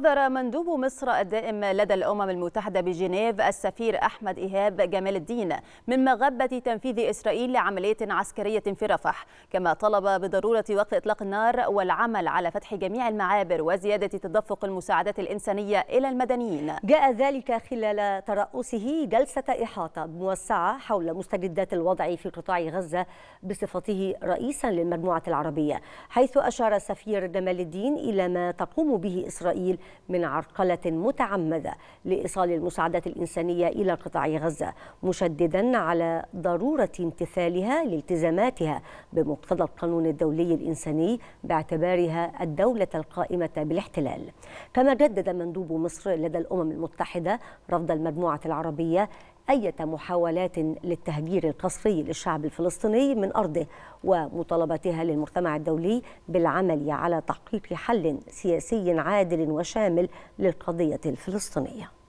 حذر مندوب مصر الدائم لدى الأمم المتحدة بجنيف السفير أحمد إيهاب جمال الدين من مغبة تنفيذ إسرائيل لعملية عسكرية في رفح كما طلب بضرورة وقف إطلاق النار والعمل على فتح جميع المعابر وزيادة تدفق المساعدات الإنسانية إلى المدنيين جاء ذلك خلال ترأسه جلسة إحاطة موسعة حول مستجدات الوضع في قطاع غزة بصفته رئيسا للمجموعة العربية حيث أشار السفير جمال الدين إلى ما تقوم به إسرائيل من عرقلة متعمدة لإيصال المساعدات الإنسانية إلى قطاع غزة مشددا على ضرورة امتثالها لالتزاماتها بمقتضى القانون الدولي الإنساني باعتبارها الدولة القائمة بالاحتلال كما جدد مندوب مصر لدى الأمم المتحدة رفض المجموعة العربية أي محاولات للتهجير القصفي للشعب الفلسطيني من أرضه ومطالبتها للمجتمع الدولي بالعمل على تحقيق حل سياسي عادل وشامل للقضية الفلسطينية